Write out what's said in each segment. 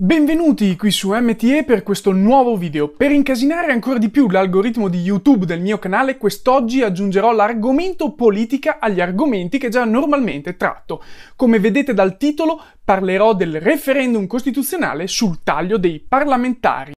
Benvenuti qui su MTE per questo nuovo video. Per incasinare ancora di più l'algoritmo di YouTube del mio canale, quest'oggi aggiungerò l'argomento politica agli argomenti che già normalmente tratto. Come vedete dal titolo, parlerò del referendum costituzionale sul taglio dei parlamentari.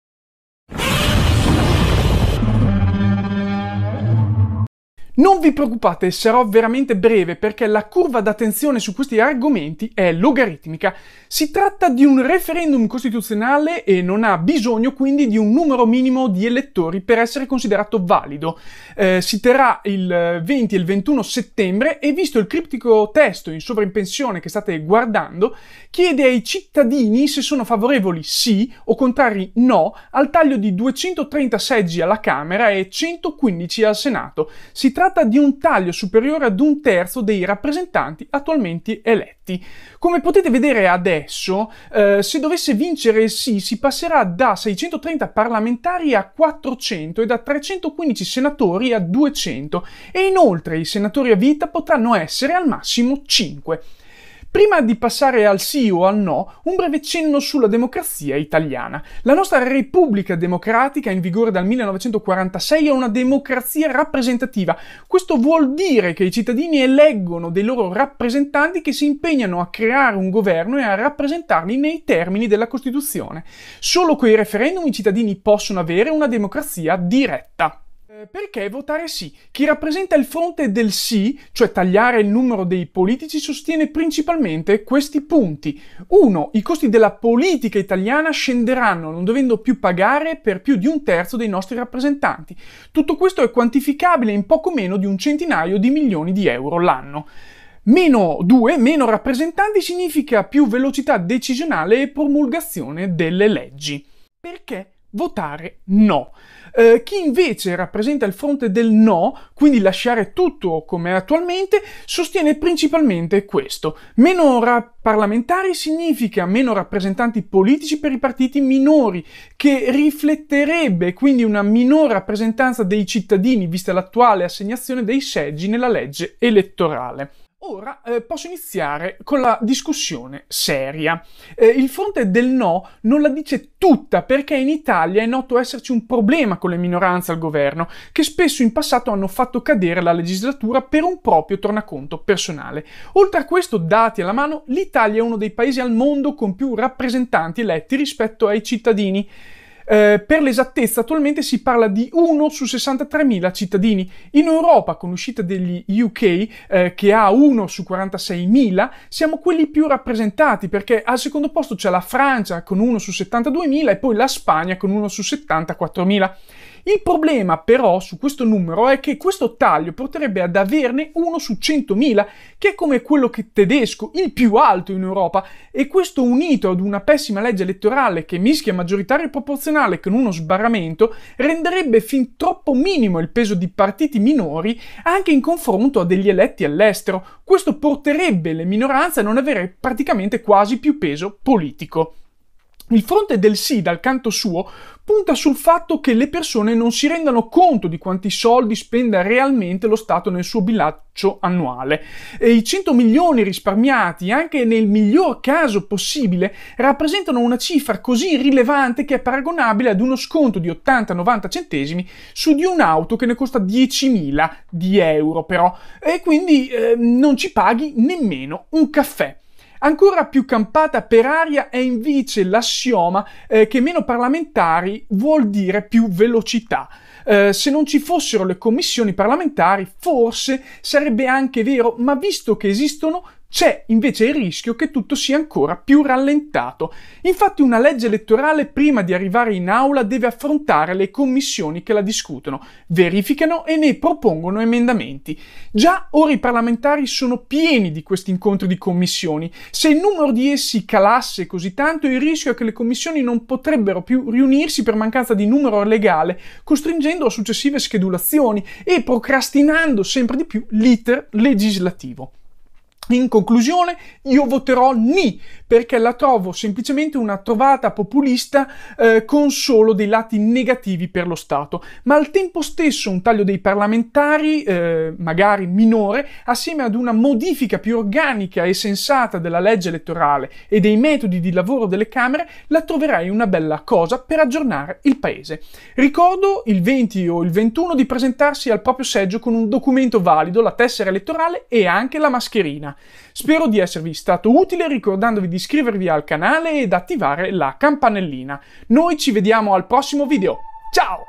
Non vi preoccupate, sarò veramente breve perché la curva d'attenzione su questi argomenti è logaritmica. Si tratta di un referendum costituzionale e non ha bisogno quindi di un numero minimo di elettori per essere considerato valido. Eh, si terrà il 20 eh, e il 21 settembre e visto il criptico testo in sovraimpensione che state guardando, chiede ai cittadini se sono favorevoli sì o contrari no al taglio di 230 seggi alla Camera e 115 al Senato. Si tratta tratta di un taglio superiore ad un terzo dei rappresentanti attualmente eletti. Come potete vedere adesso, eh, se dovesse vincere il sì, si passerà da 630 parlamentari a 400 e da 315 senatori a 200 e inoltre i senatori a vita potranno essere al massimo 5. Prima di passare al sì o al no, un breve cenno sulla democrazia italiana. La nostra Repubblica Democratica, in vigore dal 1946, è una democrazia rappresentativa. Questo vuol dire che i cittadini eleggono dei loro rappresentanti che si impegnano a creare un governo e a rappresentarli nei termini della Costituzione. Solo coi referendum i cittadini possono avere una democrazia diretta. Eh, perché votare sì? Chi rappresenta il fronte del sì, cioè tagliare il numero dei politici, sostiene principalmente questi punti. 1. I costi della politica italiana scenderanno, non dovendo più pagare per più di un terzo dei nostri rappresentanti. Tutto questo è quantificabile in poco meno di un centinaio di milioni di euro l'anno. Meno 2, meno rappresentanti significa più velocità decisionale e promulgazione delle leggi. Perché? votare no. Eh, chi invece rappresenta il fronte del no, quindi lasciare tutto come è attualmente, sostiene principalmente questo. Meno ra- parlamentari significa meno rappresentanti politici per i partiti minori, che rifletterebbe quindi una minore rappresentanza dei cittadini, vista l'attuale assegnazione dei seggi nella legge elettorale. Ora eh, posso iniziare con la discussione seria. Eh, il fronte del no non la dice tutta perché in Italia è noto esserci un problema con le minoranze al governo che spesso in passato hanno fatto cadere la legislatura per un proprio tornaconto personale. Oltre a questo, dati alla mano, l'Italia è uno dei paesi al mondo con più rappresentanti eletti rispetto ai cittadini. Eh, per l'esattezza attualmente si parla di 1 su 63.000 cittadini. In Europa, con l'uscita degli UK, eh, che ha 1 su 46.000, siamo quelli più rappresentati perché al secondo posto c'è la Francia con 1 su 72.000 e poi la Spagna con 1 su 74.000. Il problema però su questo numero è che questo taglio porterebbe ad averne uno su 100.000, che è come quello che tedesco, il più alto in Europa, e questo unito ad una pessima legge elettorale che mischia maggioritario e proporzionale con uno sbarramento, renderebbe fin troppo minimo il peso di partiti minori anche in confronto a degli eletti all'estero. Questo porterebbe le minoranze a non avere praticamente quasi più peso politico. Il fronte del sì, dal canto suo, punta sul fatto che le persone non si rendano conto di quanti soldi spenda realmente lo Stato nel suo bilancio annuale. E I 100 milioni risparmiati, anche nel miglior caso possibile, rappresentano una cifra così rilevante che è paragonabile ad uno sconto di 80-90 centesimi su di un'auto che ne costa 10.000 di euro però. E quindi eh, non ci paghi nemmeno un caffè. Ancora più campata per aria è invece l'assioma eh, che meno parlamentari vuol dire più velocità. Eh, se non ci fossero le commissioni parlamentari, forse sarebbe anche vero, ma visto che esistono, c'è invece il rischio che tutto sia ancora più rallentato. Infatti una legge elettorale prima di arrivare in aula deve affrontare le commissioni che la discutono, verificano e ne propongono emendamenti. Già ora i parlamentari sono pieni di questi incontri di commissioni. Se il numero di essi calasse così tanto, il rischio è che le commissioni non potrebbero più riunirsi per mancanza di numero legale, costringendo a successive schedulazioni e procrastinando sempre di più l'iter legislativo. In conclusione, io voterò ni perché la trovo semplicemente una trovata populista eh, con solo dei lati negativi per lo Stato, ma al tempo stesso un taglio dei parlamentari, eh, magari minore, assieme ad una modifica più organica e sensata della legge elettorale e dei metodi di lavoro delle Camere, la troverei una bella cosa per aggiornare il Paese. Ricordo il 20 o il 21 di presentarsi al proprio seggio con un documento valido, la tessera elettorale e anche la mascherina. Spero di esservi stato utile ricordandovi di iscrivervi al canale ed attivare la campanellina. Noi ci vediamo al prossimo video. Ciao!